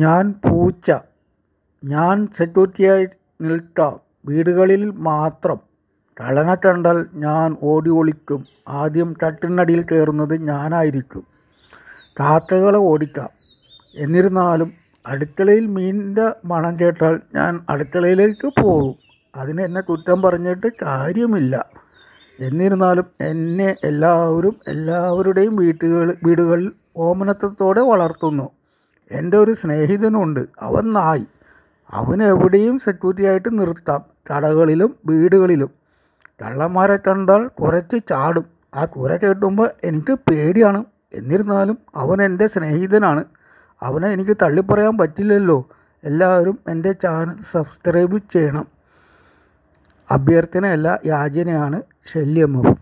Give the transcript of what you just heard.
ഞാൻ പൂച്ച ഞാൻ സെക്യൂരിറ്റിയായി നിൽക്കാം വീടുകളിൽ മാത്രം തള്ളന കണ്ടാൽ ഞാൻ ഓടി ഒളിക്കും ആദ്യം തട്ടിനടിയിൽ കയറുന്നത് ഞാനായിരിക്കും കാക്കകളെ ഓടിക്കാം എന്നിരുന്നാലും അടുക്കളയിൽ മീനിൻ്റെ മണം കേട്ടാൽ ഞാൻ അടുക്കളയിലേക്ക് പോകും അതിന് എന്നെ കുറ്റം പറഞ്ഞിട്ട് കാര്യമില്ല എന്നിരുന്നാലും എന്നെ എല്ലാവരും എല്ലാവരുടെയും വീട്ടുകൾ വീടുകളിൽ ഓമനത്വത്തോടെ വളർത്തുന്നു എൻ്റെ ഒരു സ്നേഹിതനുണ്ട് അവൻ നായി അവന് എവിടെയും സെക്യൂരിറ്റി ആയിട്ട് നിർത്താം കടകളിലും വീടുകളിലും കള്ളന്മാരെ കണ്ടാൽ കുറച്ച് ചാടും ആ കുര കേട്ടുമ്പോൾ എനിക്ക് പേടിയാണ് എന്നിരുന്നാലും അവൻ എൻ്റെ സ്നേഹിതനാണ് അവനെ എനിക്ക് തള്ളിപ്പറയാൻ പറ്റില്ലല്ലോ എല്ലാവരും എൻ്റെ ചാനൽ സബ്സ്ക്രൈബ് ചെയ്യണം അഭ്യർത്ഥനയല്ല യാചനയാണ് ശല്യമവും